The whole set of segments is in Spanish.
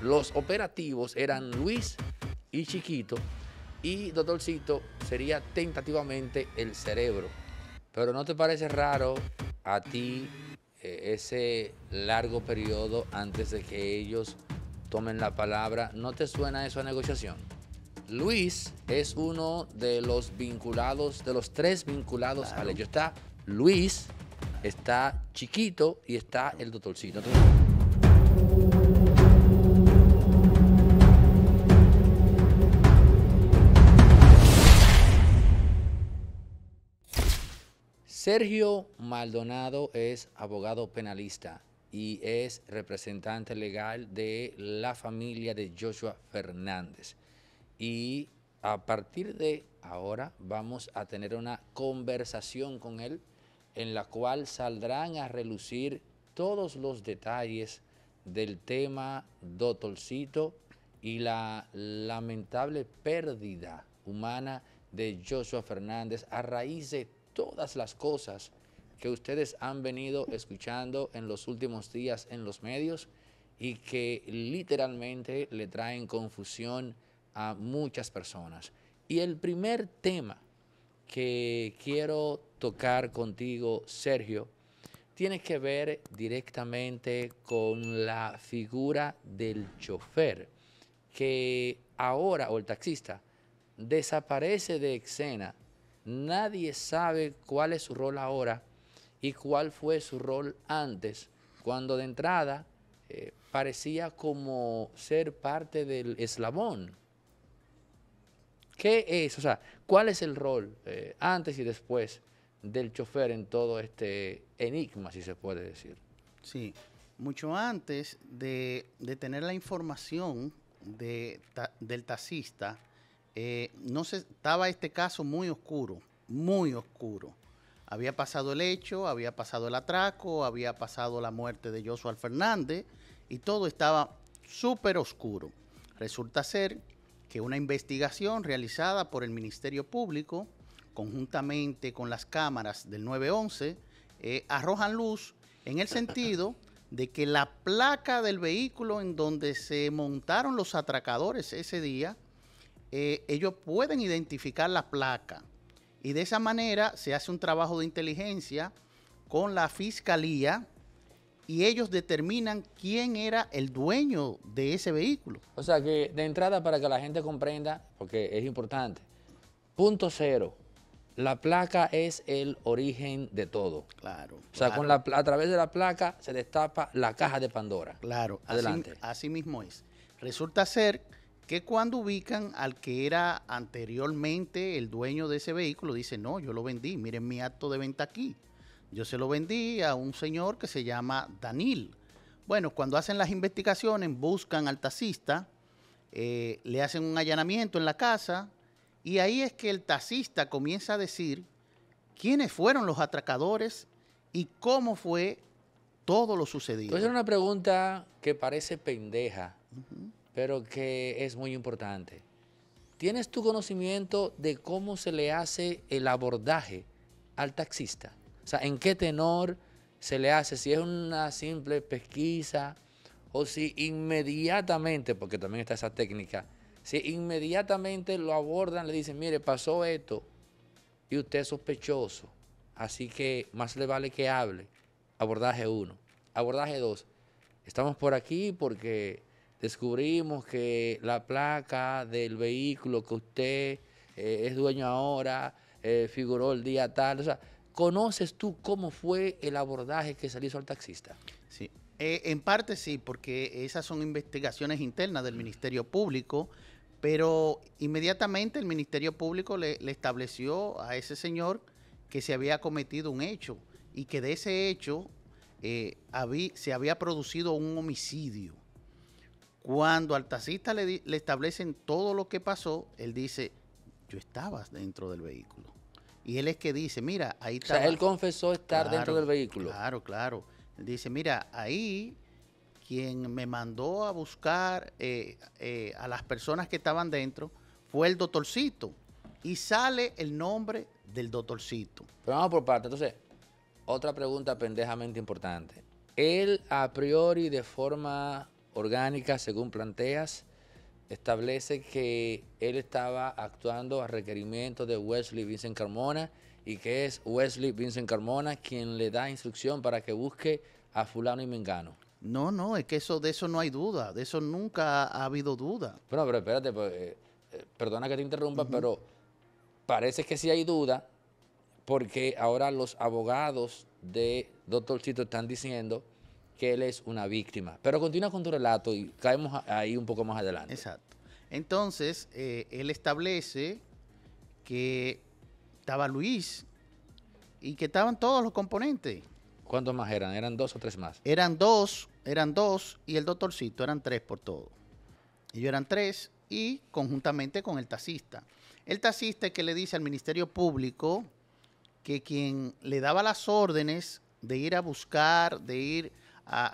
Los operativos eran Luis y Chiquito y Doctorcito sería tentativamente el cerebro. Pero ¿no te parece raro a ti eh, ese largo periodo antes de que ellos tomen la palabra? ¿No te suena eso a negociación? Luis es uno de los vinculados, de los tres vinculados al hecho. Está Luis, está Chiquito y está el Doctorcito. Sergio Maldonado es abogado penalista y es representante legal de la familia de Joshua Fernández. Y a partir de ahora vamos a tener una conversación con él en la cual saldrán a relucir todos los detalles del tema Dotolcito y la lamentable pérdida humana de Joshua Fernández a raíz de todas las cosas que ustedes han venido escuchando en los últimos días en los medios y que literalmente le traen confusión a muchas personas. Y el primer tema que quiero tocar contigo, Sergio, tiene que ver directamente con la figura del chofer, que ahora, o el taxista, desaparece de escena Nadie sabe cuál es su rol ahora y cuál fue su rol antes, cuando de entrada eh, parecía como ser parte del eslabón. ¿Qué es? O sea, ¿cuál es el rol eh, antes y después del chofer en todo este enigma, si se puede decir? Sí, mucho antes de, tener la información de, del taxista, eh, no se, estaba este caso muy oscuro, muy oscuro. Había pasado el hecho, había pasado el atraco, había pasado la muerte de Joshua Fernández y todo estaba súper oscuro. Resulta ser que una investigación realizada por el Ministerio Público, conjuntamente con las cámaras del 911, eh, arrojan luz en el sentido de que la placa del vehículo en donde se montaron los atracadores ese día eh, ellos pueden identificar la placa. Y de esa manera se hace un trabajo de inteligencia con la fiscalía y ellos determinan quién era el dueño de ese vehículo. O sea que de entrada para que la gente comprenda, porque es importante, punto cero, la placa es el origen de todo. Claro. O sea, Con a través de la placa se destapa la caja de Pandora. Claro, adelante. así mismo es. Resulta ser que cuando ubican al que era anteriormente el dueño de ese vehículo, dice, no, yo lo vendí, miren mi acto de venta aquí. Yo se lo vendí a un señor que se llama Danil. Bueno, cuando hacen las investigaciones, buscan al taxista, eh, le hacen un allanamiento en la casa y ahí es que el taxista comienza a decir quiénes fueron los atracadores y cómo fue todo lo sucedido. Esa es una pregunta que parece pendeja pero que es muy importante. ¿Tienes tu conocimiento de cómo se le hace el abordaje al taxista? O sea, ¿en qué tenor se le hace? Si es una simple pesquisa o si inmediatamente, porque también está esa técnica, si inmediatamente lo abordan, le dicen, mire, pasó esto y usted es sospechoso, así que más le vale que hable. Abordaje 1. Abordaje 2. Estamos por aquí porque descubrimos que la placa del vehículo que usted eh, es dueño ahora eh, figuró el día tal. O sea, ¿conoces tú cómo fue el abordaje que se le hizo al taxista? Sí, eh, en parte sí, porque esas son investigaciones internas del Ministerio Público, pero inmediatamente el Ministerio Público le, estableció a ese señor que se había cometido un hecho y que de ese hecho se había producido un homicidio. Cuando al taxista le, establecen todo lo que pasó, él dice, yo estaba dentro del vehículo. Y él es que dice, mira, ahí está. O sea, él confesó estar dentro del vehículo. Claro, claro. dice, mira, ahí quien me mandó a buscar eh, eh, a las personas que estaban dentro fue el doctorcito. Y sale el nombre del doctorcito. Pero vamos por parte. Entonces, otra pregunta pendejamente importante. Él a priori de forma orgánica, según planteas, establece que él estaba actuando a requerimiento de Wesley Vincent Carmona y que es Wesley Vincent Carmona quien le da instrucción para que busque a fulano y mengano. No, no, es que eso de eso no hay duda, de eso nunca ha habido duda. Bueno, pero espérate, pues, eh, eh, perdona que te interrumpa, pero parece que sí hay duda porque ahora los abogados de Dr. Chito están diciendo que él es una víctima. Pero continúa con tu relato y caemos ahí un poco más adelante. Exacto. Entonces, eh, él establece que estaba Luis y que estaban todos los componentes. ¿Cuántos más eran? ¿Eran dos o tres más? Eran dos, eran dos y el doctorcito, eran tres por todo. Ellos eran tres y conjuntamente con el taxista. El taxista que le dice al Ministerio Público que quien le daba las órdenes de ir a buscar, de ir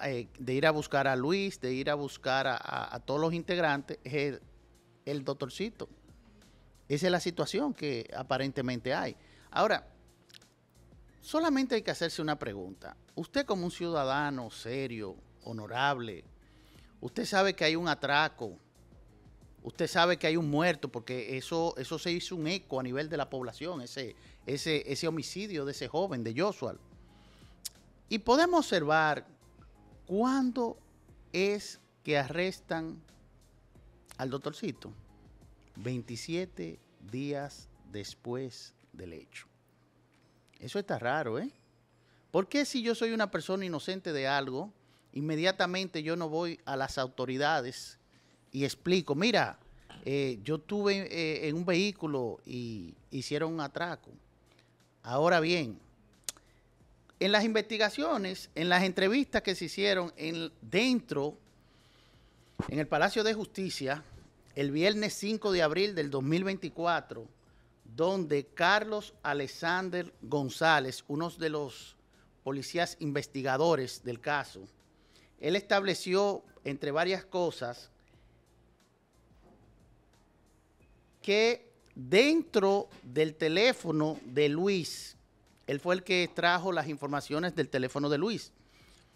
eh, de ir a buscar a Luis, de ir a buscar a, todos los integrantes, es el, doctorcito. Esa es la situación que aparentemente hay. Ahora, solamente hay que hacerse una pregunta. Usted como un ciudadano serio, honorable, usted sabe que hay un atraco, usted sabe que hay un muerto, porque eso, eso se hizo un eco a nivel de la población, ese, ese homicidio de ese joven, de Joshua. Y podemos observar ¿Cuándo es que arrestan al doctorcito? 27 días después del hecho. Eso está raro, ¿eh? ¿Por qué si yo soy una persona inocente de algo, inmediatamente yo no voy a las autoridades y explico, mira, eh, yo tuve eh, en un vehículo y hicieron un atraco. Ahora bien, en las investigaciones, en las entrevistas que se hicieron en, dentro, en el Palacio de Justicia, el viernes 5 de abril del 2024, donde Carlos Alexander González, uno de los policías investigadores del caso, él estableció, entre varias cosas, que dentro del teléfono de Luis, él fue el que trajo las informaciones del teléfono de Luis.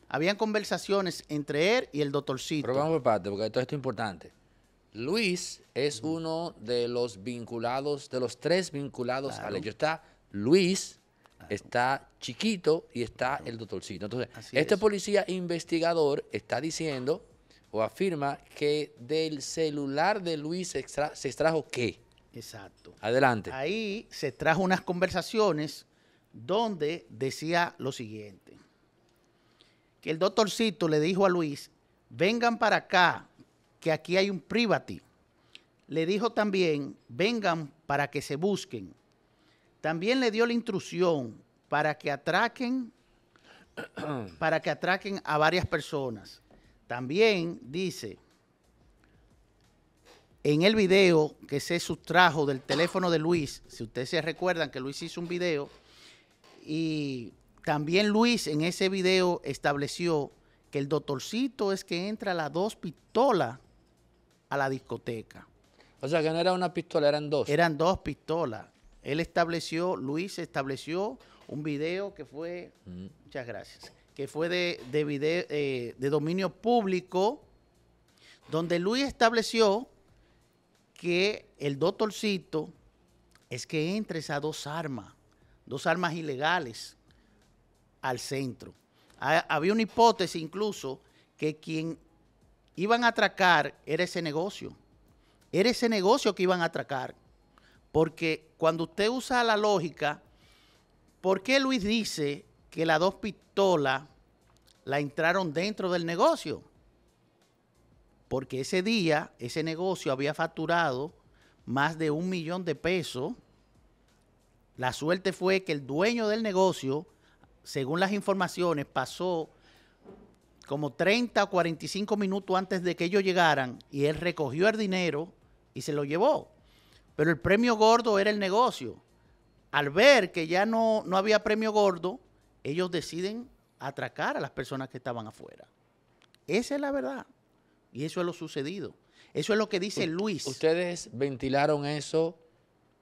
Habían conversaciones entre él y el doctorcito. Pero vamos por parte, porque todo esto es importante. Luis es uno de los vinculados, de los tres vinculados al hecho. Está Luis, está Chiquito y está el doctorcito. Entonces, este policía investigador está diciendo o afirma que del celular de Luis se extrajo qué. Exacto. Adelante. Ahí se trajo unas conversaciones donde decía lo siguiente, que el doctorcito le dijo a Luis, vengan para acá, que aquí hay un privati. Le dijo también, vengan para que se busquen. También le dio la instrucción para que atraquen, para que atraquen a varias personas. También dice, en el video que se sustrajo del teléfono de Luis, si ustedes se recuerdan que Luis hizo un video y también Luis en ese video estableció que el doctorcito es que entra las dos pistolas a la discoteca. O sea que no era una pistola, eran dos. Eran dos pistolas. Él estableció, Luis estableció un video que fue, mm. muchas gracias, que fue de, eh, de dominio público, donde Luis estableció que el doctorcito es que entre esas dos armas dos armas ilegales al centro. había una hipótesis incluso que quien iban a atracar era ese negocio. Era ese negocio que iban a atracar. Porque cuando usted usa la lógica, ¿por qué Luis dice que las dos pistolas la entraron dentro del negocio? Porque ese día ese negocio había facturado más de un millón de pesos la suerte fue que el dueño del negocio, según las informaciones, pasó como 30 o 45 minutos antes de que ellos llegaran y él recogió el dinero y se lo llevó. Pero el premio gordo era el negocio. Al ver que ya no, no había premio gordo, ellos deciden atracar a las personas que estaban afuera. Esa es la verdad. Y eso es lo sucedido. Eso es lo que dice Luis. Ustedes ventilaron eso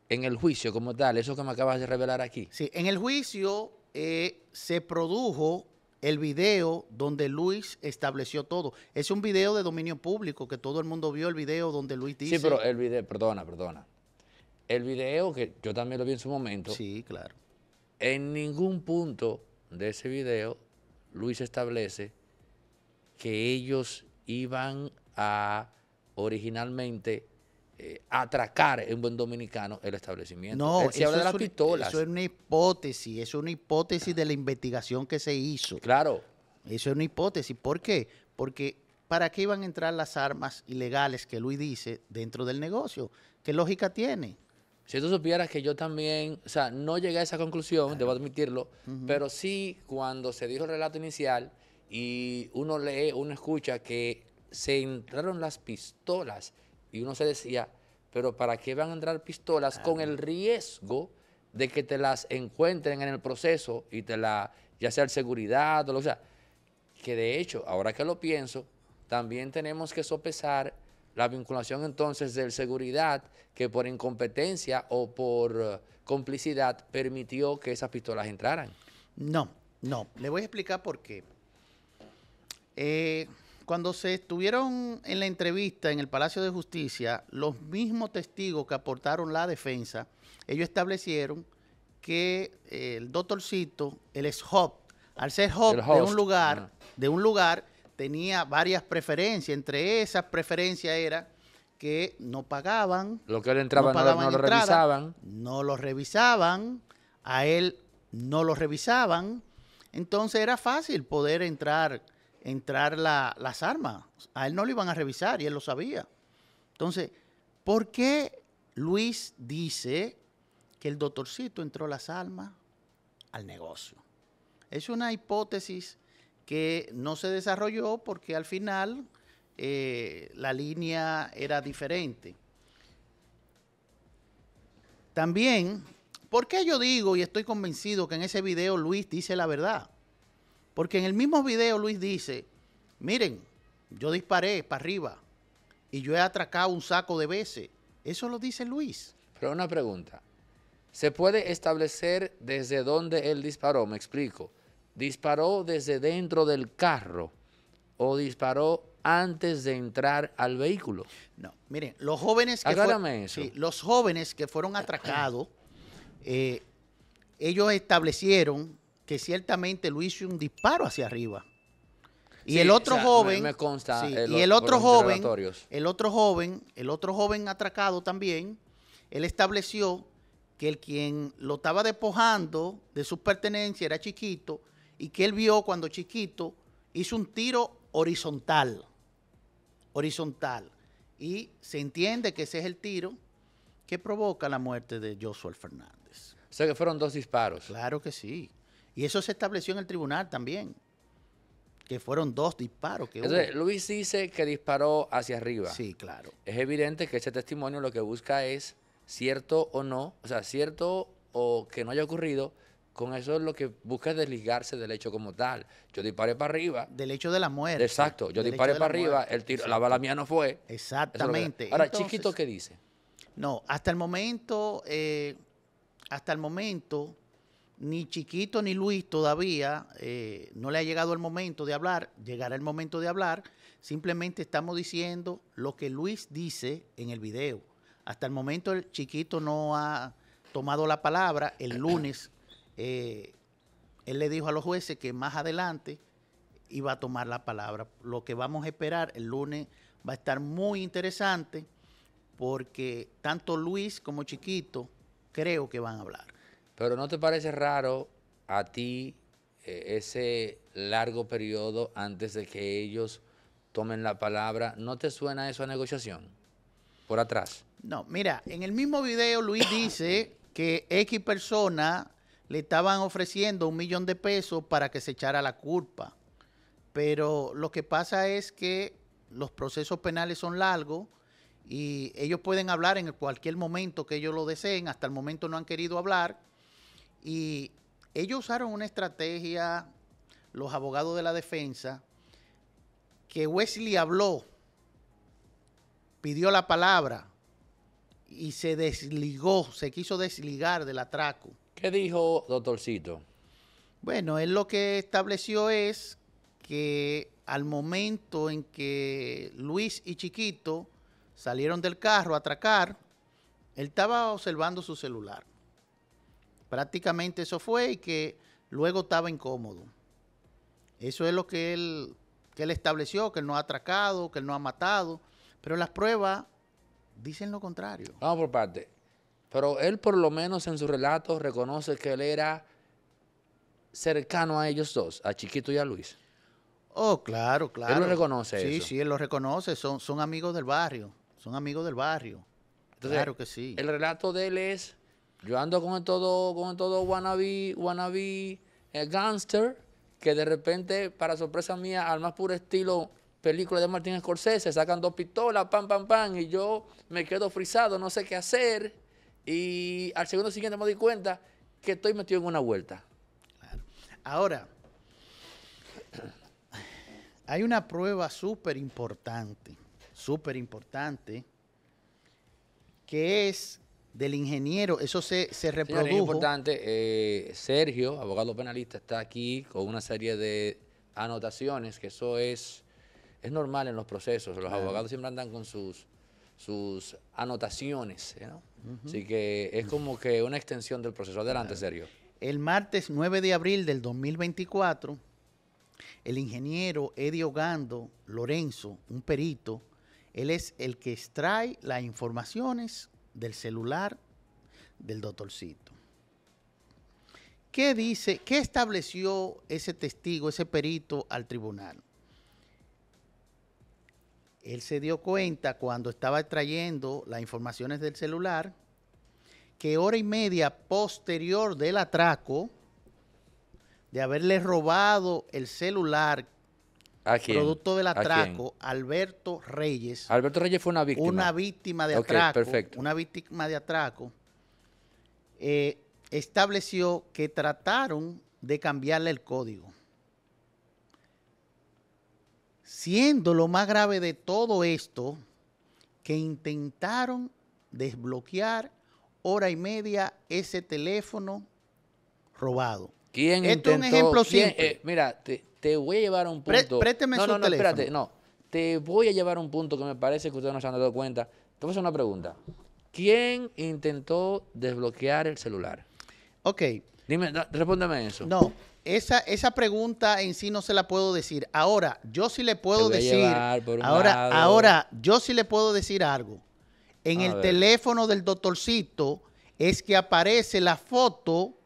en el juicio como tal, eso que me acabas de revelar aquí. Sí, en el juicio eh, se produjo el video donde Luis estableció todo. Es un video de dominio público que todo el mundo vio el video donde Luis dice. Sí, pero el video, perdona, perdona. El video que yo también lo vi en su momento. Sí, claro. En ningún punto de ese video Luis establece que ellos iban a originalmente eh, atracar en buen dominicano el establecimiento. No, se habla de las pistolas. Eso es una hipótesis, es una hipótesis de la investigación que se hizo. Claro. Eso es una hipótesis. ¿Por qué? Porque ¿para qué iban a entrar las armas ilegales que Luis dice dentro del negocio? ¿Qué lógica tiene? Si tú supieras que yo también, o sea, no llegué a esa conclusión, debo admitirlo, pero sí cuando se dijo el relato inicial y uno lee, uno escucha que se entraron las pistolas y uno se decía, pero ¿para qué van a entrar pistolas con el riesgo de que te las encuentren en el proceso y te la, ya sea el seguridad o lo que sea? Que de hecho, ahora que lo pienso, también tenemos que sopesar la vinculación entonces del seguridad que por incompetencia o por eh, complicidad permitió que esas pistolas entraran. No, no. Le voy a explicar por qué. Eh, cuando se estuvieron en la entrevista en el Palacio de Justicia, los mismos testigos que aportaron la defensa, ellos establecieron que eh, el doctorcito, el ex hop, al ser hop de un lugar, de un lugar, tenía varias preferencias. Entre esas preferencias era que no pagaban. Lo que él entraba no, no lo revisaban. No lo revisaban. A él no lo revisaban. Entonces era fácil poder entrar entrar las armas. A él no lo iban a revisar y él lo sabía. Entonces, ¿por qué Luis dice que el doctorcito entró las armas al negocio? Es una hipótesis que no se desarrolló porque al final eh, la línea era diferente. También, ¿por qué yo digo y estoy convencido que en ese video Luis dice la verdad? Porque en el mismo video Luis dice, miren, yo disparé para arriba y yo he atracado un saco de veces. Eso lo dice Luis. Pero una pregunta, ¿se puede establecer desde dónde él disparó? Me explico. ¿Disparó desde dentro del carro o disparó antes de entrar al vehículo? No, miren, los jóvenes que, fueron, los jóvenes que fueron atracados, eh, ellos establecieron que ciertamente lo hizo un disparo hacia arriba. Y el otro joven, eh, y el otro joven, el otro joven, el otro joven atracado también, él estableció que el quien lo estaba despojando de su pertenencia era chiquito y que él vio cuando chiquito hizo un tiro horizontal, horizontal, y se entiende que ese es el tiro que provoca la muerte de Joshua Fernández. O sea que fueron dos disparos. Claro que sí. Y eso se estableció en el tribunal también, que fueron dos disparos. Que Luis dice que disparó hacia arriba. Sí, claro. Es evidente que ese testimonio lo que busca es cierto o no, o sea, cierto o que no haya ocurrido, con eso es lo que busca es desligarse del hecho como tal. Yo disparé para arriba. Del hecho de la muerte. Exacto, yo disparé para arriba, el tiro, la bala mía no fue. Exactamente. Ahora, Chiquito, ¿qué dice? No, hasta el momento, eh, hasta el momento, ni Chiquito ni Luis todavía eh, no le ha llegado el momento de hablar, llegará el momento de hablar, simplemente estamos diciendo lo que Luis dice en el video. Hasta el momento el Chiquito no ha tomado la palabra, el lunes eh, él le dijo a los jueces que más adelante iba a tomar la palabra. Lo que vamos a esperar el lunes va a estar muy interesante porque tanto Luis como Chiquito creo que van a hablar. Pero ¿no te parece raro a ti eh, ese largo periodo antes de que ellos tomen la palabra? ¿No te suena eso a negociación? Por atrás. No, mira, en el mismo video Luis dice que X persona le estaban ofreciendo un millón de pesos para que se echara la culpa. Pero lo que pasa es que los procesos penales son largos y ellos pueden hablar en cualquier momento que ellos lo deseen. Hasta el momento no han querido hablar. Y ellos usaron una estrategia, los abogados de la defensa, que Wesley habló, pidió la palabra y se desligó, se quiso desligar del atraco. ¿Qué dijo doctorcito? Bueno, él lo que estableció es que al momento en que Luis y Chiquito salieron del carro a atracar, él estaba observando su celular. Prácticamente eso fue y que luego estaba incómodo. Eso es lo que él, que él estableció, que él no ha atracado, que él no ha matado. Pero las pruebas dicen lo contrario. Vamos por parte. Pero él por lo menos en su relato reconoce que él era cercano a ellos dos, a Chiquito y a Luis. Oh, claro, claro. Él lo reconoce. Sí, sí, él lo reconoce. Son, son amigos del barrio. Son amigos del barrio. claro que sí. El relato de él es yo ando con el todo, con el todo wannabe, el eh, gangster, que de repente, para sorpresa mía, al más puro estilo película de Martín Scorsese, sacan dos pistolas, pam, pam, pam, y yo me quedo frisado, no sé qué hacer, y al segundo siguiente me doy cuenta que estoy metido en una vuelta. Ahora, hay una prueba súper importante, súper importante, que es del ingeniero. Eso se, se reprodujo. es importante. Eh, Sergio, abogado penalista, está aquí con una serie de anotaciones, que eso es, es normal en los procesos. Los abogados siempre andan con sus, sus anotaciones. ¿eh? Así que es como que una extensión del proceso. Adelante, Sergio. El martes 9 de abril del 2024, el ingeniero Edio Gando Lorenzo, un perito, él es el que extrae las informaciones del celular del doctorcito. ¿Qué dice, qué estableció ese testigo, ese perito al tribunal? Él se dio cuenta cuando estaba trayendo las informaciones del celular que hora y media posterior del atraco, de haberle robado el celular Producto del atraco, Alberto Reyes. Alberto Reyes fue una víctima. Una víctima de atraco. Perfecto. Una víctima de atraco. Eh, estableció que trataron de cambiarle el código. Siendo lo más grave de todo esto, que intentaron desbloquear hora y media ese teléfono robado. ¿Quién Esto es un ejemplo eh, simple. mira, te, te voy a llevar a un punto. no, su no, no, espérate, no. Te voy a llevar un punto que me parece que ustedes no se han dado cuenta. Te voy a hacer una pregunta. ¿Quién intentó desbloquear el celular? Ok. Dime, respóndeme eso. No, esa, esa pregunta en sí no se la puedo decir. Ahora, yo sí le puedo decir. ahora, ahora, yo sí le puedo decir algo. En el teléfono del doctorcito es que aparece la foto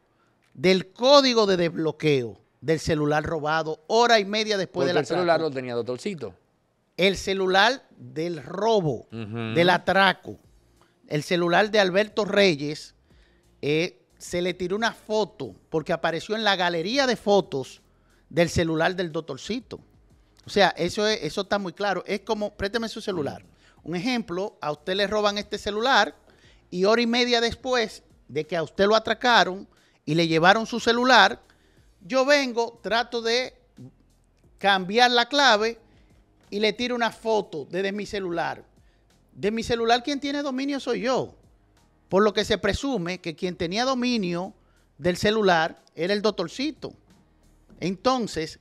del código de desbloqueo del celular robado hora y media después del atraco el celular lo tenía doctorcito. El celular del robo, del atraco. El celular de Alberto Reyes eh, se le tiró una foto porque apareció en la galería de fotos del celular del doctorcito. O sea, eso, eso está muy claro. Es como, présteme su celular. Un ejemplo, a usted le roban este celular y hora y media después de que a usted lo atracaron y le llevaron su celular, yo vengo, trato de cambiar la clave y le tiro una foto desde mi celular. De mi celular quien tiene dominio soy yo. Por lo que se presume que quien tenía dominio del celular era el doctorcito. Entonces,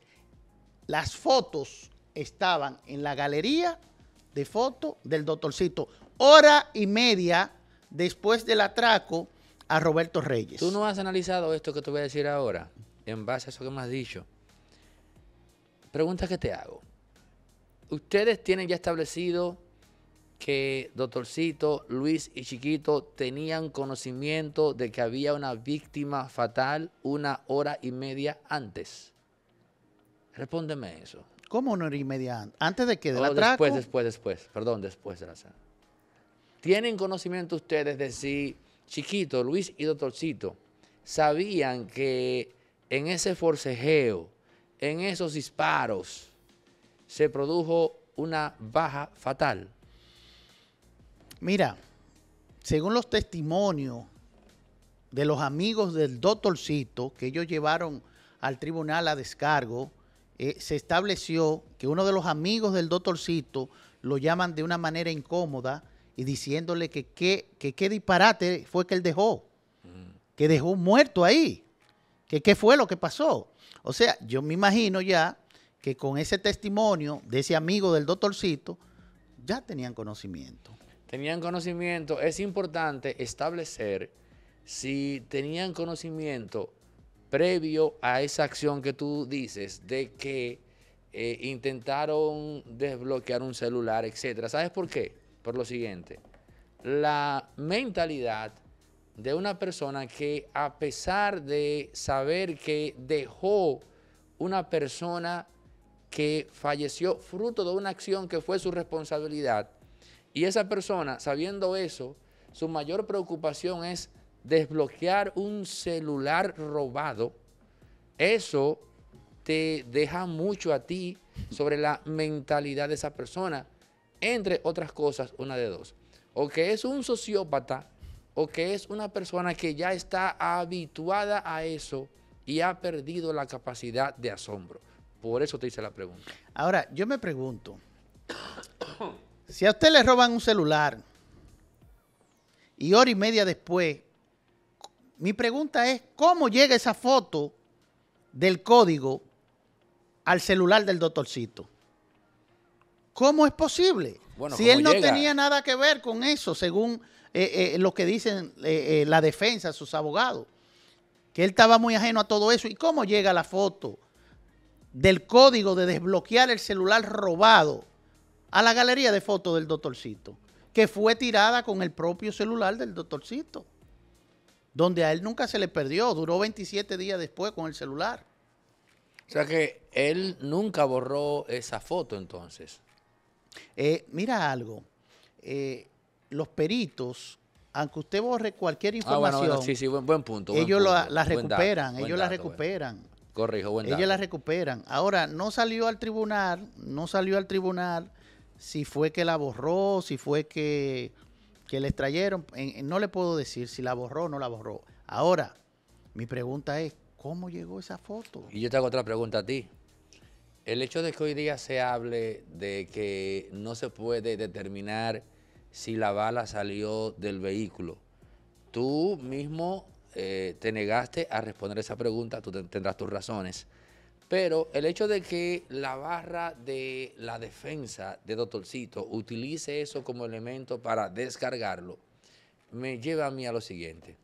las fotos estaban en la galería de fotos del doctorcito. Hora y media después del atraco a Roberto Reyes. ¿Tú no has analizado esto que te voy a decir ahora? en base a eso que me has dicho, pregunta que te hago. ¿Ustedes tienen ya establecido que doctorcito, Luis y Chiquito tenían conocimiento de que había una víctima fatal una hora y media antes? Respóndeme eso. ¿Cómo una hora y media antes? de que de oh, la atraco? Después, después, después. Perdón, después de la sala. ¿Tienen conocimiento ustedes de si Chiquito, Luis y Doctorcito sabían que en ese forcejeo, en esos disparos, se produjo una baja fatal? Mira, según los testimonios de los amigos del doctorcito que ellos llevaron al tribunal a descargo, eh, se estableció que uno de los amigos del doctorcito lo llaman de una manera incómoda y diciéndole que qué disparate fue que él dejó, que dejó muerto ahí qué fue lo que pasó. O sea, yo me imagino ya que con ese testimonio de ese amigo del doctorcito, ya tenían conocimiento. Tenían conocimiento. Es importante establecer si tenían conocimiento previo a esa acción que tú dices de que eh, intentaron desbloquear un celular, etcétera. ¿Sabes por qué? Por lo siguiente. La mentalidad de una persona que a pesar de saber que dejó una persona que falleció fruto de una acción que fue su responsabilidad, y esa persona, sabiendo eso, su mayor preocupación es desbloquear un celular robado, eso te deja mucho a ti sobre la mentalidad de esa persona, entre otras cosas, una de dos. O que es un sociópata, o que es una persona que ya está habituada a eso y ha perdido la capacidad de asombro. Por eso te hice la pregunta. Ahora, yo me pregunto, si a usted le roban un celular y hora y media después, mi pregunta es, ¿cómo llega esa foto del código al celular del doctorcito? ¿Cómo es posible? si él no tenía nada que ver con eso, según eh, eh, lo que dicen eh, la defensa, sus abogados, que él estaba muy ajeno a todo eso. ¿Y cómo llega la foto del código de desbloquear el celular robado a la galería de fotos del doctorcito? Que fue tirada con el propio celular del doctorcito, donde a él nunca se le perdió, duró 27 días después con el celular. O sea que él nunca borró esa foto entonces. mira algo los peritos, aunque usted borre cualquier ah, información, ah, sí, sí, buen, punto. Ellos la, recuperan, ellos la recuperan. Bueno. Corrijo, Ellos la recuperan. Ahora, no salió al tribunal, no salió al tribunal si fue que la borró, si fue que, que les trajeron, no le puedo decir si la borró o no la borró. Ahora, mi pregunta es, ¿cómo llegó esa foto? Y yo te hago otra pregunta a ti. El hecho de que hoy día se hable de que no se puede determinar si la bala salió del vehículo. Tú mismo eh, te negaste a responder esa pregunta, tú tendrás tus razones. Pero el hecho de que la barra de la defensa de Doctorcito utilice eso como elemento para descargarlo, me lleva a mí a lo siguiente.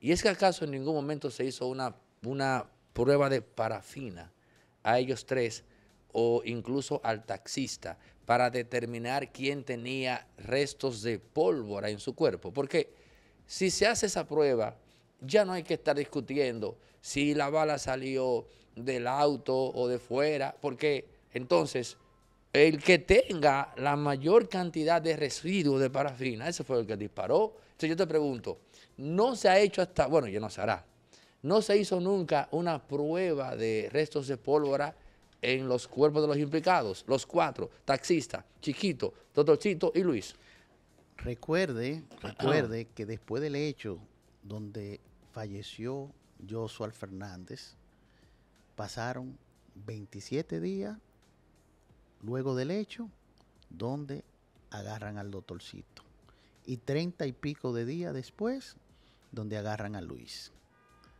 Y es que acaso en ningún momento se hizo una, una prueba de parafina a ellos tres o incluso al taxista para determinar quién tenía restos de pólvora en su cuerpo. Porque si se hace esa prueba, ya no hay que estar discutiendo si la bala salió del auto o de fuera, porque entonces el que tenga la mayor cantidad de residuos de parafina, ese fue el que disparó. Entonces yo te pregunto, no se ha hecho hasta, bueno, ya no se hará, no se hizo nunca una prueba de restos de pólvora en los cuerpos de los implicados, los cuatro, taxista, Chiquito, doctorcito y Luis. Recuerde, recuerde que después del hecho donde falleció Josual Fernández, pasaron 27 días luego del hecho donde agarran al doctorcito y 30 y pico de días después donde agarran a Luis.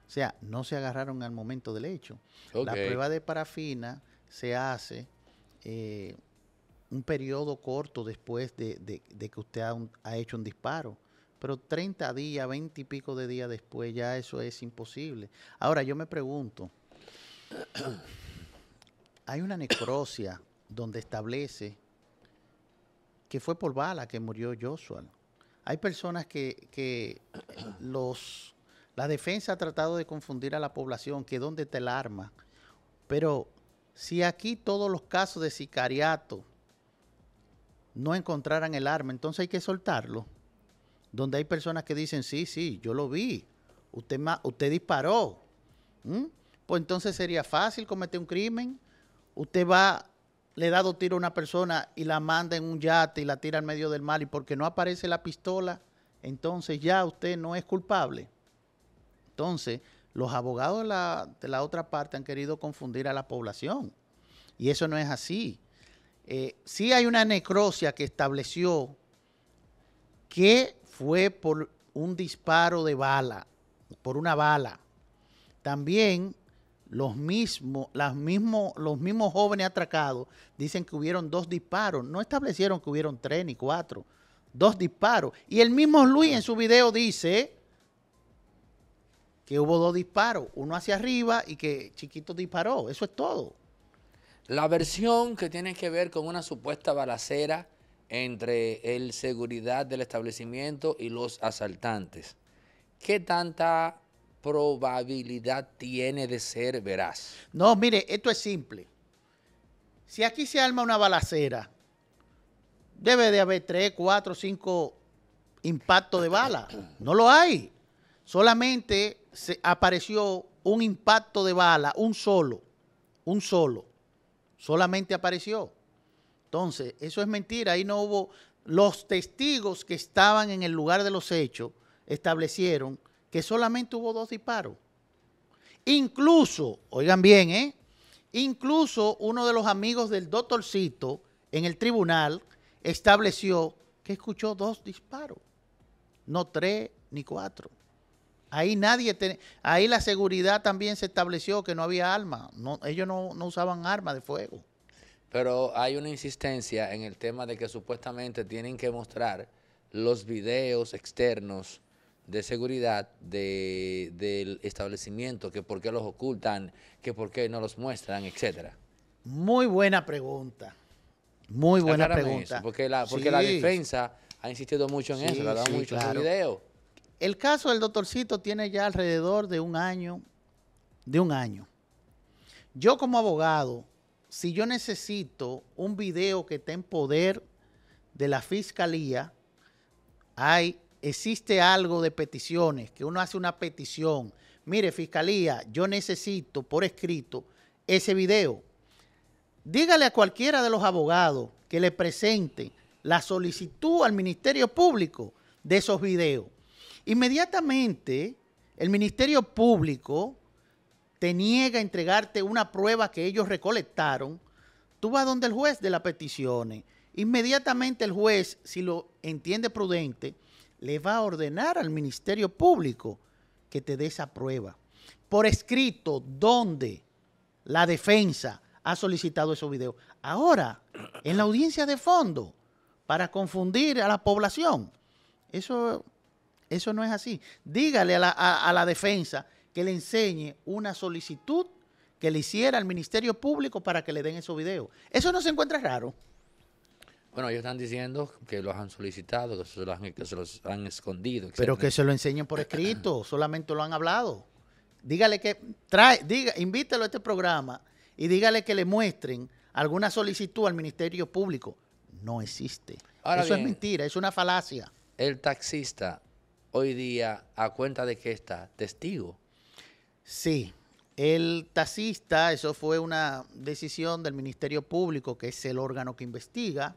O sea, no se agarraron al momento del hecho. La prueba de parafina se hace eh, un periodo corto después de, que usted ha, hecho un disparo. Pero 30 días, 20 y pico de días después, ya eso es imposible. Ahora, yo me pregunto, hay una necrosia donde establece que fue por bala que murió Joshua. Hay personas que, los la defensa ha tratado de confundir a la población, que dónde está el arma. Pero si aquí todos los casos de sicariato no encontraran el arma, entonces hay que soltarlo. Donde hay personas que dicen, sí, sí, yo lo vi, usted, usted disparó. ¿Mm? Pues entonces sería fácil cometer un crimen. Usted va, le da dos tiros a una persona y la manda en un yate y la tira en medio del mar y porque no aparece la pistola, entonces ya usted no es culpable. Entonces, los abogados de la, otra parte han querido confundir a la población y eso no es así. Eh, sí hay una necrosia que estableció que fue por un disparo de bala, por una bala. También los mismos, las los mismos jóvenes atracados dicen que hubieron dos disparos. No establecieron que hubieron tres ni cuatro. Dos disparos. Y el mismo Luis en su video dice que hubo dos disparos, uno hacia arriba y que Chiquito disparó. Eso es todo. La versión que tiene que ver con una supuesta balacera entre el seguridad del establecimiento y los asaltantes. ¿Qué tanta probabilidad tiene de ser veraz? No, mire, esto es simple. Si aquí se arma una balacera, debe de haber tres, cuatro, cinco impactos de bala. No lo hay. Solamente se apareció un impacto de bala, un solo, un solo. Solamente apareció. Entonces, eso es mentira. Ahí no hubo... Los testigos que estaban en el lugar de los hechos establecieron que solamente hubo dos disparos. Incluso, oigan bien, ¿eh? Incluso uno de los amigos del doctorcito en el tribunal estableció que escuchó dos disparos, no tres ni cuatro. Ahí nadie ahí la seguridad también se estableció que no había armas. ellos no, usaban armas de fuego. Pero hay una insistencia en el tema de que supuestamente tienen que mostrar los videos externos de seguridad de, del establecimiento, que por qué los ocultan, que por qué no los muestran, etcétera. Muy buena pregunta. Muy buena pregunta. porque la, porque la defensa ha insistido mucho en eso, ha dado mucho el caso del doctorcito tiene ya alrededor de un año, de un año. Yo como abogado, si yo necesito un video que esté en poder de la fiscalía, hay, existe algo de peticiones, que uno hace una petición. Mire, fiscalía, yo necesito por escrito ese video. Dígale a cualquiera de los abogados que le presente la solicitud al Ministerio Público de esos videos Inmediatamente, el Ministerio Público te niega a entregarte una prueba que ellos recolectaron. Tú vas donde el juez de las peticiones. Inmediatamente el juez, si lo entiende prudente, le va a ordenar al Ministerio Público que te dé esa prueba. Por escrito, donde la defensa ha solicitado esos videos. Ahora, en la audiencia de fondo, para confundir a la población. Eso eso no es así. Dígale a la, defensa que le enseñe una solicitud que le hiciera al Ministerio Público para que le den esos videos. Eso no se encuentra raro. Bueno, ellos están diciendo que los han solicitado, que se los han, que se han escondido. Pero que se lo enseñen por escrito, solamente lo han hablado. Dígale que trae, diga, invítelo a este programa y dígale que le muestren alguna solicitud al Ministerio Público. No existe. eso es mentira, es una falacia. El taxista hoy día a cuenta de que está testigo. Sí, el taxista, eso fue una decisión del Ministerio Público, que es el órgano que investiga,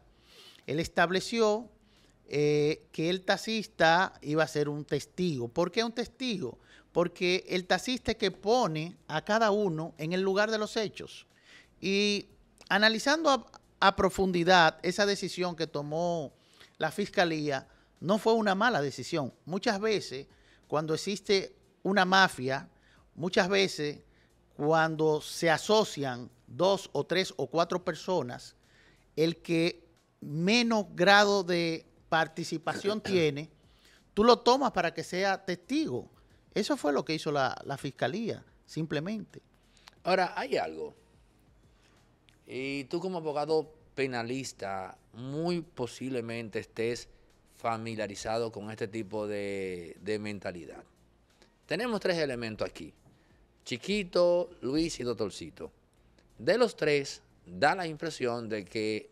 él estableció eh, que el taxista iba a ser un testigo. ¿Por qué un testigo? Porque el taxista es que pone a cada uno en el lugar de los hechos. Y analizando a profundidad esa decisión que tomó la Fiscalía, no fue una mala decisión. Muchas veces, cuando existe una mafia, muchas veces cuando se asocian dos o tres o cuatro personas, el que menos grado de participación tiene, tú lo tomas para que sea testigo. Eso fue lo que hizo la, fiscalía, simplemente. Ahora, hay algo. Y tú como abogado penalista, muy posiblemente estés familiarizado con este tipo de, mentalidad. Tenemos tres elementos aquí. Chiquito, Luis y Doctorcito. De los tres, da la impresión de que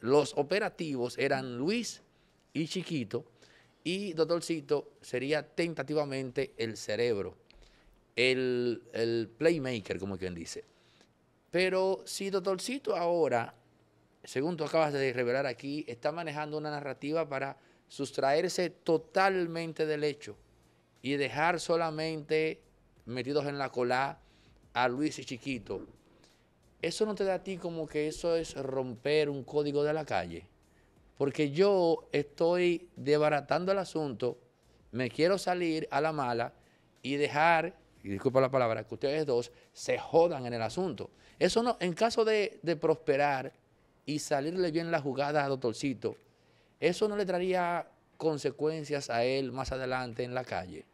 los operativos eran Luis y Chiquito y Doctorcito sería tentativamente el cerebro, el, el playmaker, como quien dice. Pero si Doctorcito ahora, según tú acabas de revelar aquí, está manejando una narrativa para sustraerse totalmente del hecho y dejar solamente metidos en la cola a Luis y Chiquito, eso no te da a ti como que eso es romper un código de la calle. Porque yo estoy desbaratando el asunto, me quiero salir a la mala y dejar, y disculpa la palabra, que ustedes dos se jodan en el asunto. Eso no, en caso de, de prosperar y salirle bien la jugada a Doctorcito, ¿Eso no le traería consecuencias a él más adelante en la calle?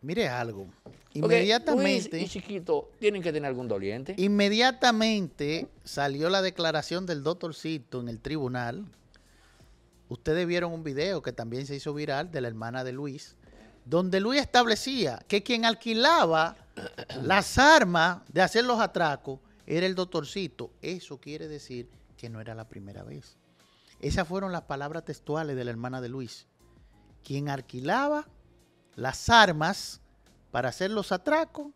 Mire algo. Inmediatamente. y Chiquito tienen que tener algún doliente. Inmediatamente salió la declaración del doctorcito en el tribunal. Ustedes vieron un video que también se hizo viral de la hermana de Luis, donde Luis establecía que quien alquilaba las armas de hacer los atracos era el doctorcito. Eso quiere decir que no era la primera vez. Esas fueron las palabras textuales de la hermana de Luis, quien alquilaba las armas para hacer los atracos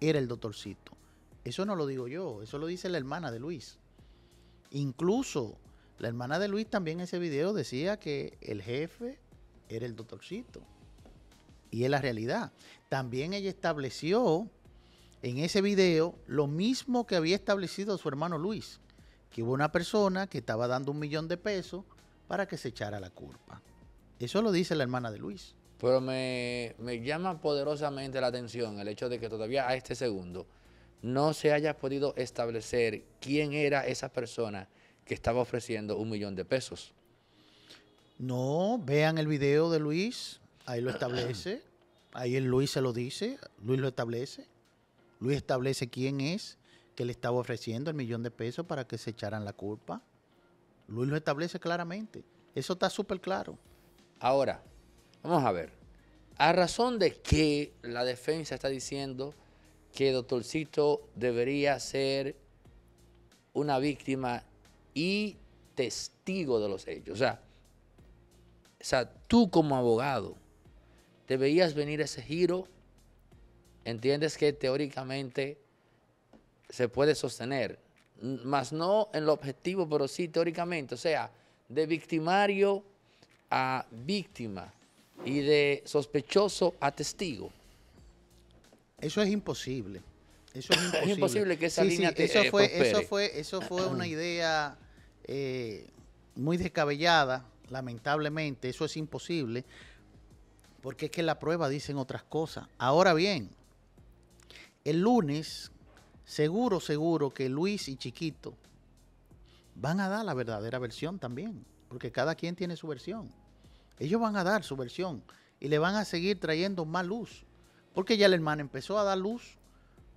era el doctorcito. Eso no lo digo yo, eso lo dice la hermana de Luis. Incluso la hermana de Luis también en ese video decía que el jefe era el doctorcito. Y es la realidad. También ella estableció en ese video lo mismo que había establecido su hermano Luis que hubo una persona que estaba dando un millón de pesos para que se echara la culpa. Eso lo dice la hermana de Luis. Pero me, llama poderosamente la atención el hecho de que todavía a este segundo no se haya podido establecer quién era esa persona que estaba ofreciendo un millón de pesos. No, vean el video de Luis, ahí lo establece, ahí el Luis se lo dice, Luis lo establece, Luis establece quién es que le estaba ofreciendo el millón de pesos para que se echaran la culpa. Luis lo establece claramente. Eso está súper claro. Ahora, vamos a ver. A razón de que la defensa está diciendo que doctorcito debería ser una víctima y testigo de los hechos. O sea, tú como abogado, te veías venir ese giro. Entiendes que teóricamente se puede sostener, más no en lo objetivo, pero sí teóricamente, o sea, de victimario a víctima y de sospechoso a testigo. Eso es imposible. Eso es imposible, que esa línea eso, eh, fue, eso fue Eso fue una mm. idea eh, muy descabellada, lamentablemente. Eso es imposible. Porque es que la prueba dicen otras cosas. Ahora bien, el lunes seguro, seguro que Luis y Chiquito van a dar la verdadera versión también, porque cada quien tiene su versión. Ellos van a dar su versión y le van a seguir trayendo más luz, porque ya el hermano empezó a dar luz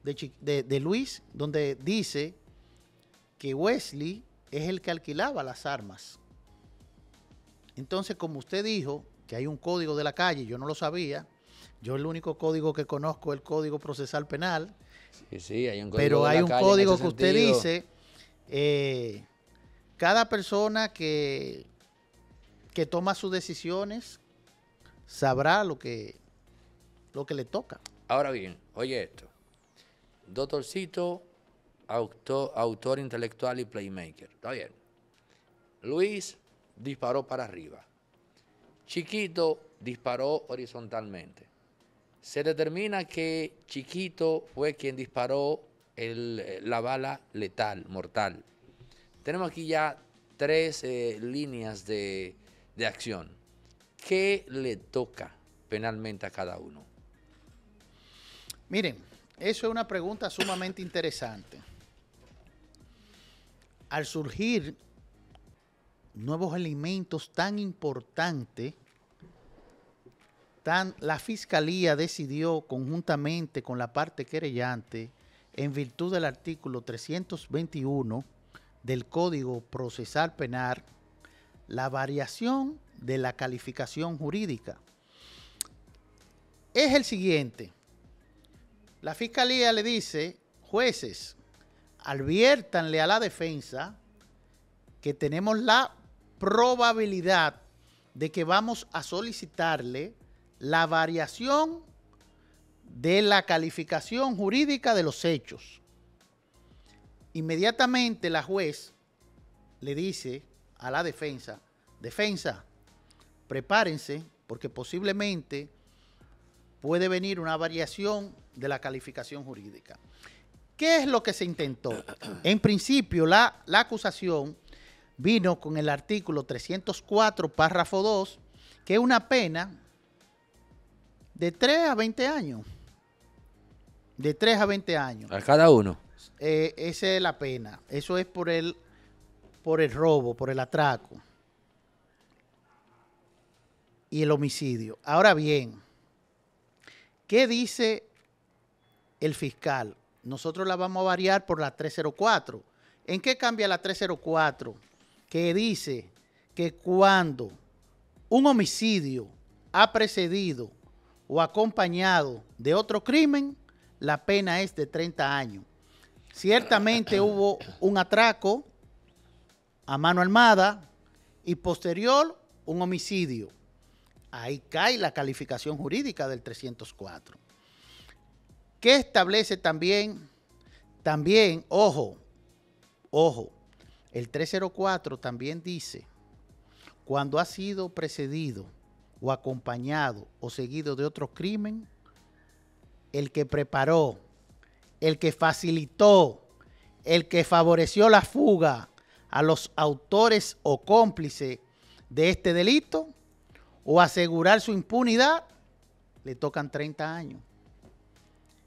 de, Luis, donde dice que Wesley es el que alquilaba las armas. Entonces, como usted dijo, que hay un código de la calle, yo no lo sabía, yo el único código que conozco es el código procesal penal, pero hay un código que usted dice. Eh, cada persona que, que toma sus decisiones sabrá lo que, lo que le toca. Ahora bien, oye esto. Doctorcito, autor, autor intelectual y playmaker. Está bien. Luis disparó para arriba. Chiquito disparó horizontalmente se determina que Chiquito fue quien disparó eh, la bala letal, mortal. Tenemos aquí ya tres eh, líneas de, de acción. ¿Qué le toca penalmente a cada uno? Miren, eso es una pregunta sumamente interesante. Al surgir nuevos alimentos tan importantes la Fiscalía decidió conjuntamente con la parte querellante, en virtud del artículo 321 del Código Procesal Penal, la variación de la calificación jurídica. Es el siguiente. La Fiscalía le dice, jueces, adviértanle a la defensa que tenemos la probabilidad de que vamos a solicitarle la variación de la calificación jurídica de los hechos. Inmediatamente la juez le dice a la defensa, defensa, prepárense porque posiblemente puede venir una variación de la calificación jurídica. ¿Qué es lo que se intentó? En principio, la, la acusación vino con el artículo 304, párrafo 2, que es una pena de 3 a 20 años. De 3 a 20 años. A cada uno. Eh, esa es la pena. Eso es por el, por el robo, por el atraco. Y el homicidio. Ahora bien, ¿qué dice el fiscal? Nosotros la vamos a variar por la 304. ¿En qué cambia la 304? Que dice que cuando un homicidio ha precedido o acompañado de otro crimen, la pena es de 30 años. Ciertamente hubo un atraco a mano armada y posterior un homicidio. Ahí cae la calificación jurídica del 304. ¿Qué establece también? También, ojo, ojo, el 304 también dice, cuando ha sido precedido o acompañado o seguido de otro crimen, el que preparó, el que facilitó, el que favoreció la fuga a los autores o cómplices de este delito o asegurar su impunidad, le tocan 30 años.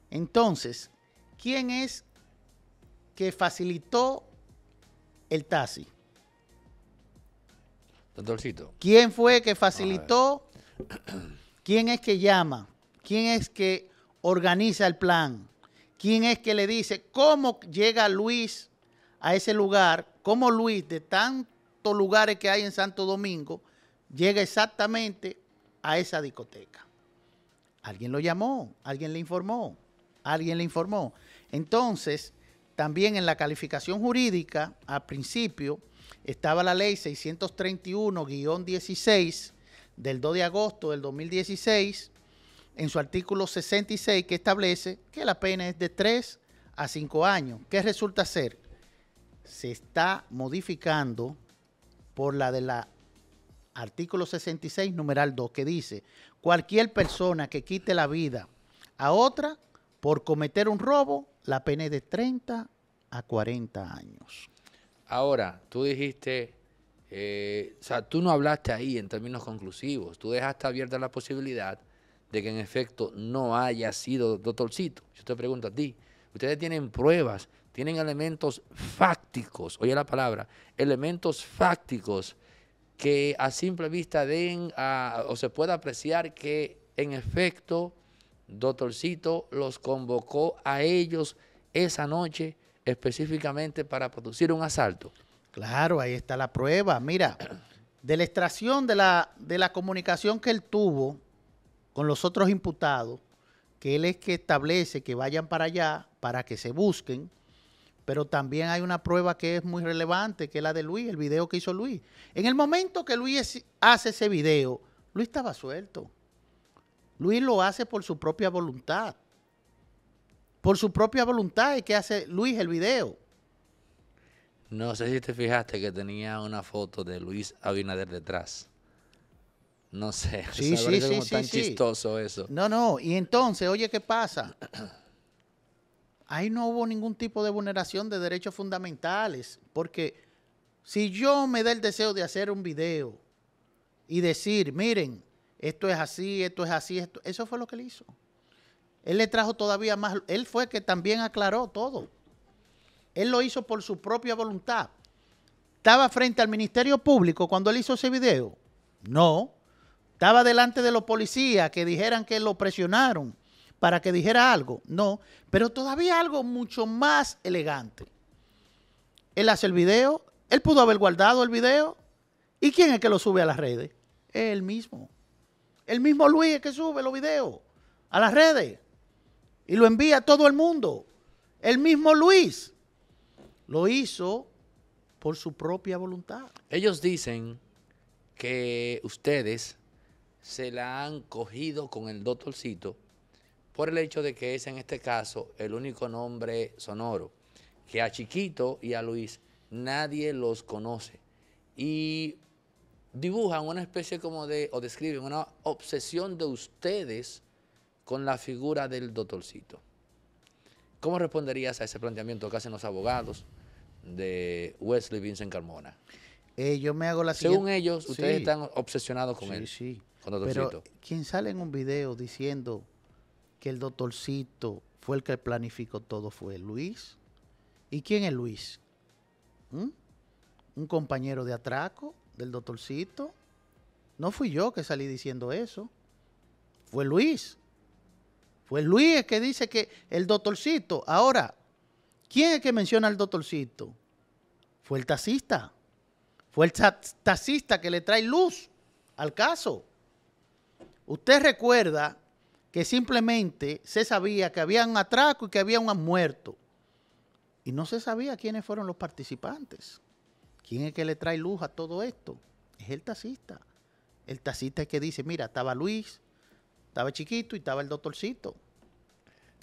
Entonces, ¿quién es que facilitó el taxi? Doctorcito. ¿Quién fue que facilitó ¿Quién es que llama? ¿Quién es que organiza el plan? ¿Quién es que le dice cómo llega Luis a ese lugar? ¿Cómo Luis, de tantos lugares que hay en Santo Domingo, llega exactamente a esa discoteca? Alguien lo llamó, alguien le informó, alguien le informó. Entonces, también en la calificación jurídica, al principio, estaba la ley 631-16 del 2 de agosto del 2016 en su artículo 66 que establece que la pena es de 3 a 5 años. ¿Qué resulta ser? Se está modificando por la de la artículo 66, numeral 2, que dice, cualquier persona que quite la vida a otra por cometer un robo, la pena es de 30 a 40 años. Ahora, tú dijiste eh, o sea, tú no hablaste ahí en términos conclusivos, tú dejaste abierta la posibilidad de que en efecto no haya sido doctorcito. Yo te pregunto a ti, ustedes tienen pruebas, tienen elementos fácticos, oye la palabra, elementos fácticos que a simple vista den o se pueda apreciar que en efecto doctorcito los convocó a ellos esa noche específicamente para producir un asalto. Claro, ahí está la prueba. Mira, de la extracción de la, de la comunicación que él tuvo con los otros imputados, que él es que establece que vayan para allá para que se busquen, pero también hay una prueba que es muy relevante, que es la de Luis, el video que hizo Luis. En el momento que Luis hace ese video, Luis estaba suelto. Luis lo hace por su propia voluntad. Por su propia voluntad es que hace Luis el video. No sé si te fijaste que tenía una foto de Luis Abinader detrás. No sé, sí, sí, sí, como tan chistoso eso. No, no, y entonces, oye, ¿qué pasa? Ahí no hubo ningún tipo de vulneración de derechos fundamentales, porque si yo me da el deseo de hacer un video y decir, miren, esto es así, esto es así, esto, eso fue lo que él hizo. Él le trajo todavía más, él fue que también aclaró todo. Él lo hizo por su propia voluntad. ¿Estaba frente al Ministerio Público cuando él hizo ese video? No. ¿Estaba delante de los policías que dijeran que lo presionaron para que dijera algo? No. Pero todavía algo mucho más elegante. Él hace el video, él pudo haber guardado el video. ¿Y quién es que lo sube a las redes? Él mismo. El mismo Luis es que sube los videos a las redes y lo envía a todo el mundo. El mismo Luis. Lo hizo por su propia voluntad. Ellos dicen que ustedes se la han cogido con el doctorcito por el hecho de que es en este caso el único nombre sonoro, que a Chiquito y a Luis nadie los conoce. Y dibujan una especie como de, o describen una obsesión de ustedes con la figura del doctorcito. ¿Cómo responderías a ese planteamiento que hacen los abogados? de Wesley Vincent Carmona. Eh, yo me hago la Según ellos, ustedes están obsesionados con él. Sí, Con doctorcito. Pero, ¿quién sale en un video diciendo que el doctorcito fue el que planificó todo? Fue Luis. ¿Y quién es Luis? ¿Mm? ¿Un compañero de atraco del doctorcito? No fui yo que salí diciendo eso. Fue Luis. Fue Luis el que dice que el doctorcito. Ahora, ¿Quién es que menciona al doctorcito? Fue el taxista. Fue el taxista que le trae luz al caso. Usted recuerda que simplemente se sabía que había un atraco y que había un muerto. Y no se sabía quiénes fueron los participantes. ¿Quién es que le trae luz a todo esto? Es el taxista. El taxista es que dice, mira, estaba Luis, estaba chiquito y estaba el doctorcito.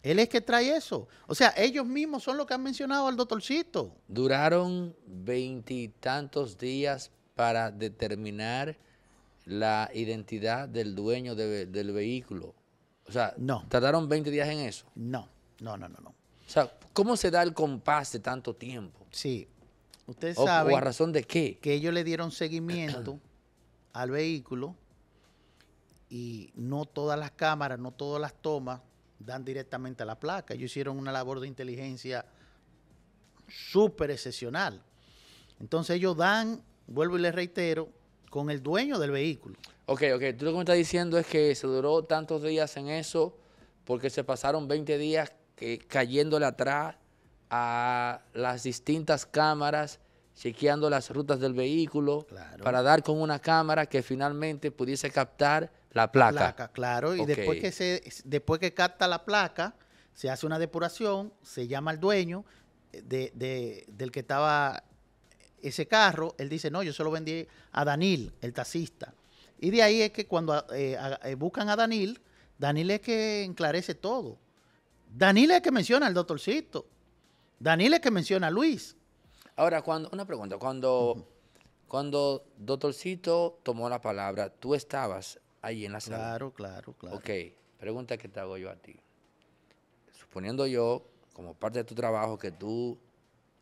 Él es que trae eso. O sea, ellos mismos son los que han mencionado al doctorcito. Duraron veintitantos días para determinar la identidad del dueño del vehículo. O sea, no. ¿tardaron 20 días en eso? No, no, no, no, no. O sea, ¿cómo se da el compás de tanto tiempo? Sí. Usted sabe. ¿O a razón de qué? Que ellos le dieron seguimiento al vehículo y no todas las cámaras, no todas las tomas dan directamente a la placa. Ellos hicieron una labor de inteligencia súper excepcional. Entonces ellos dan, vuelvo y les reitero, con el dueño del vehículo. Ok, ok. Tú lo que me estás diciendo es que se duró tantos días en eso porque se pasaron 20 días que, cayéndole atrás a las distintas cámaras, chequeando las rutas del vehículo para dar con una cámara que finalmente pudiese captar la placa. claro. Y después, que se, después que capta la placa, se hace una depuración, se llama al dueño eh, de, del que estaba ese carro. Él dice, no, yo se lo vendí a Danil, el taxista. Y de ahí es que cuando eh, eh, buscan a Danil, Danil es que enclarece todo. Danil es que menciona al doctorcito. Danil es que menciona a Luis. Ahora, cuando, una pregunta. Cuando, cuando doctorcito tomó la palabra, tú estabas ahí en la sala. Claro, claro, claro. Ok, pregunta que te hago yo a ti. Suponiendo yo, como parte de tu trabajo, que tú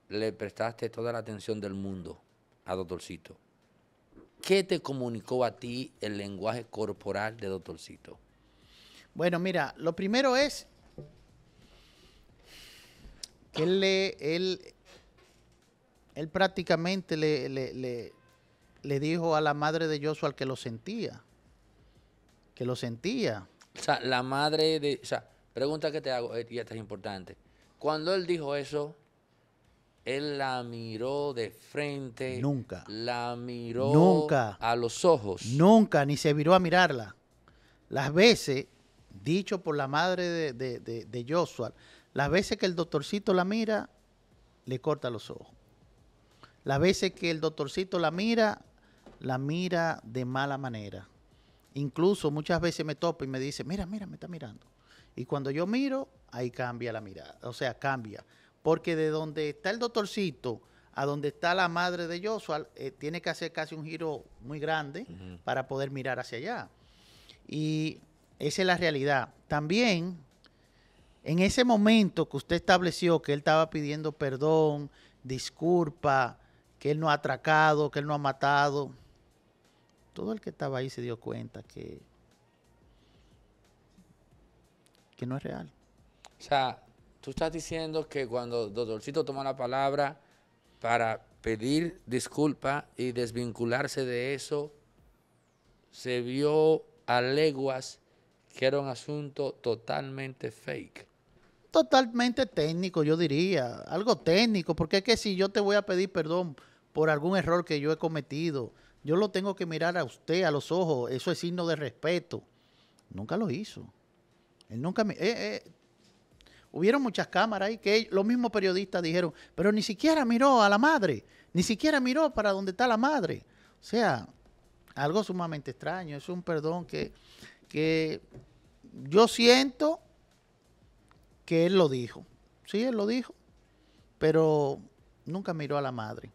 le prestaste toda la atención del mundo a Doctorcito, ¿qué te comunicó a ti el lenguaje corporal de Doctorcito? Bueno, mira, lo primero es que él, él, prácticamente le, dijo a la madre de Joshua al que lo sentía lo sentía. O sea, la madre de... O sea, pregunta que te hago, eh, y esta es importante. Cuando él dijo eso, él la miró de frente. Nunca. La miró Nunca. a los ojos. Nunca, ni se viró a mirarla. Las veces, dicho por la madre de, de, de Joshua, las veces que el doctorcito la mira, le corta los ojos. Las veces que el doctorcito la mira, la mira de mala manera. Incluso muchas veces me topa y me dice, mira, mira, me está mirando. Y cuando yo miro, ahí cambia la mirada, o sea, cambia. Porque de donde está el doctorcito a donde está la madre de Joshua, eh, tiene que hacer casi un giro muy grande para poder mirar hacia allá. Y esa es la realidad. También, en ese momento que usted estableció que él estaba pidiendo perdón, disculpa, que él no ha atracado, que él no ha matado, todo el que estaba ahí se dio cuenta que, que no es real. O sea, tú estás diciendo que cuando Doctorcito tomó la palabra para pedir disculpa y desvincularse de eso, se vio a leguas que era un asunto totalmente fake. Totalmente técnico, yo diría, algo técnico, porque es que si yo te voy a pedir perdón por algún error que yo he cometido, yo lo tengo que mirar a usted, a los ojos. Eso es signo de respeto. Nunca lo hizo. Él nunca me... Eh, eh. Hubieron muchas cámaras ahí que los mismos periodistas dijeron, pero ni siquiera miró a la madre, ni siquiera miró para dónde está la madre. O sea, algo sumamente extraño. Es un perdón que, que yo siento que él lo dijo. Sí, él lo dijo, pero nunca miró a la madre.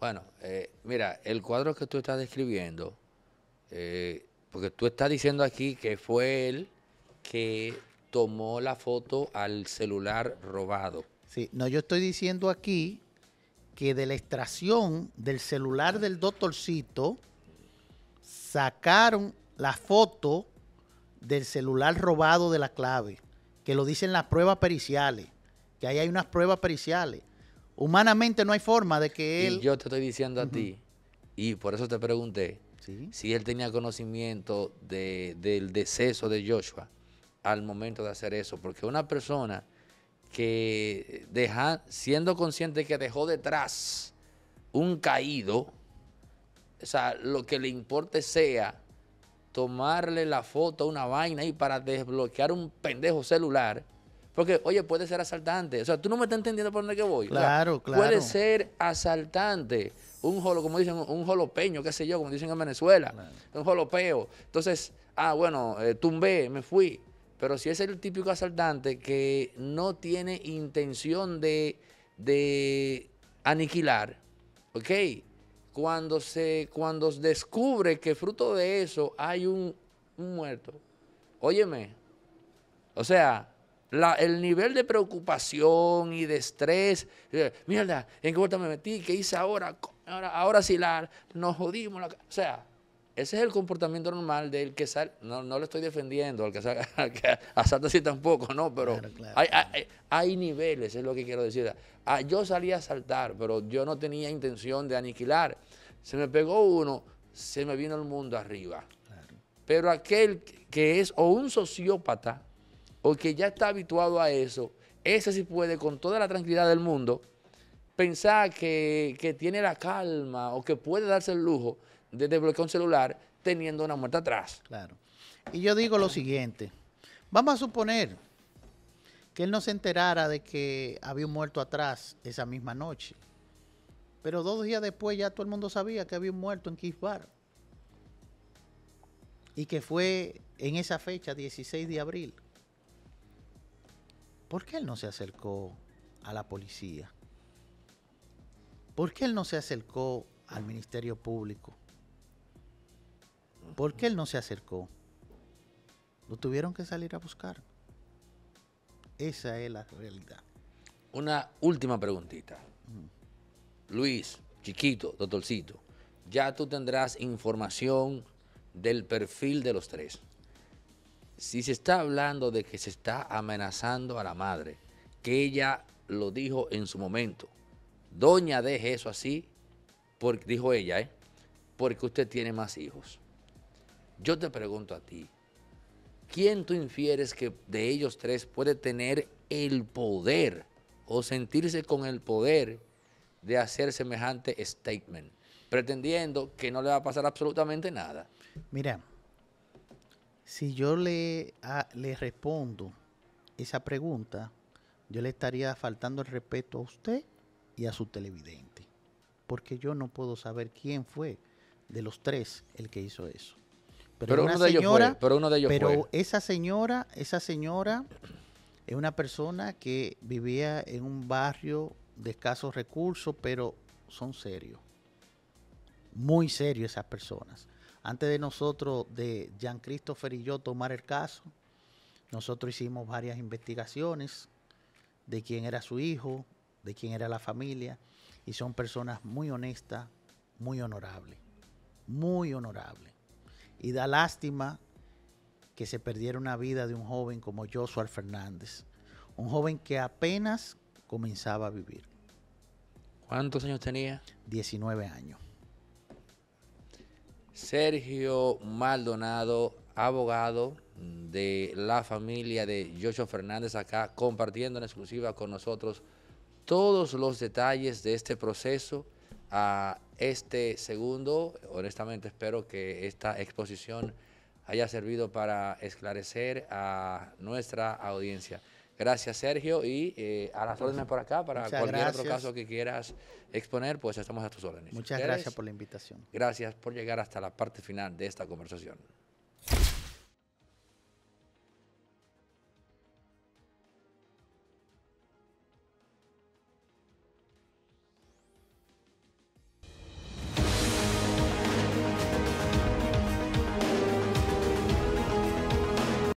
Bueno, eh, mira, el cuadro que tú estás describiendo, eh, porque tú estás diciendo aquí que fue él que tomó la foto al celular robado. Sí, no, yo estoy diciendo aquí que de la extracción del celular del doctorcito sacaron la foto del celular robado de la clave, que lo dicen las pruebas periciales, que ahí hay unas pruebas periciales. Humanamente no hay forma de que él... yo te estoy diciendo a ti, y por eso te pregunté, si él tenía conocimiento del deceso de Joshua al momento de hacer eso, porque una persona que deja, siendo consciente que dejó detrás un caído, o sea, lo que le importe sea tomarle la foto a una vaina y para desbloquear un pendejo celular, porque, oye, puede ser asaltante. O sea, tú no me estás entendiendo por dónde que voy. Claro, claro. Puede ser asaltante. Un jolo, como dicen, un jolopeño, qué sé yo, como dicen en Venezuela. Un jolopeo. Entonces, ah, bueno, eh, tumbé, me fui. Pero si es el típico asaltante que no tiene intención de, aniquilar, ¿ok? Cuando se, cuando descubre que fruto de eso hay un, un muerto, óyeme, o sea, el nivel de preocupación y de estrés. Eh, mierda, ¿en qué vuelta me metí? ¿Qué hice ahora? Ahora, ahora sí la, nos jodimos. o sea, ese es el comportamiento normal del que sale. No, no le estoy defendiendo al que, sale. asalta así tampoco, no, pero hay, niveles, es lo que quiero decir. Ah, yo salí a asaltar, pero yo no tenía intención de aniquilar. Se me pegó uno, se me vino el mundo arriba. Pero aquel que es o un sociópata, o que ya está habituado a eso, ese sí puede con toda la tranquilidad del mundo pensar que, tiene la calma o que puede darse el lujo de desbloquear un celular teniendo una muerte atrás. Claro. Y yo digo lo siguiente, vamos a suponer que él no se enterara de que había un muerto atrás esa misma noche. Pero dos días después ya todo el mundo sabía que había un muerto en Kiss Y que fue en esa fecha, 16 de abril. ¿por qué él no se acercó a la policía? ¿Por qué él no se acercó al Ministerio Público? ¿Por qué él no se acercó? Lo tuvieron que salir a buscar. Esa es la realidad. Una última preguntita. Mm. Luis, chiquito, doctorcito, ya tú tendrás información del perfil de los tres si se está hablando de que se está amenazando a la madre, que ella lo dijo en su momento, doña deje eso así, porque, dijo ella, ¿eh? porque usted tiene más hijos. Yo te pregunto a ti, ¿quién tú infieres que de ellos tres puede tener el poder o sentirse con el poder de hacer semejante statement, pretendiendo que no le va a pasar absolutamente nada? Mira, si yo le, le respondo esa pregunta, yo le estaría faltando el respeto a usted y a su televidente, porque yo no puedo saber quién fue de los tres el que hizo eso. Pero, uno señora, pero, de ellos pero esa señora, esa señora es una persona que vivía en un barrio de escasos recursos, pero son serios. Muy serios esas personas. Antes de nosotros, de Jean Christopher y yo tomar el caso, nosotros hicimos varias investigaciones de quién era su hijo, de quién era la familia, y son personas muy honestas, muy honorables, muy honorables. Y da lástima que se perdiera una vida de un joven como Joshua Fernández, un joven que apenas comenzaba a vivir. ¿Cuántos años tenía? 19 años. Sergio Maldonado, abogado de la familia de Yocho Fernández, acá compartiendo en exclusiva con nosotros todos los detalles de este proceso a este segundo. Honestamente espero que esta exposición haya servido para esclarecer a nuestra audiencia. Gracias, Sergio, y eh, a las órdenes por acá para cualquier otro caso que quieras exponer, pues estamos a tus órdenes. Muchas gracias por la invitación. Gracias por llegar hasta la parte final de esta conversación.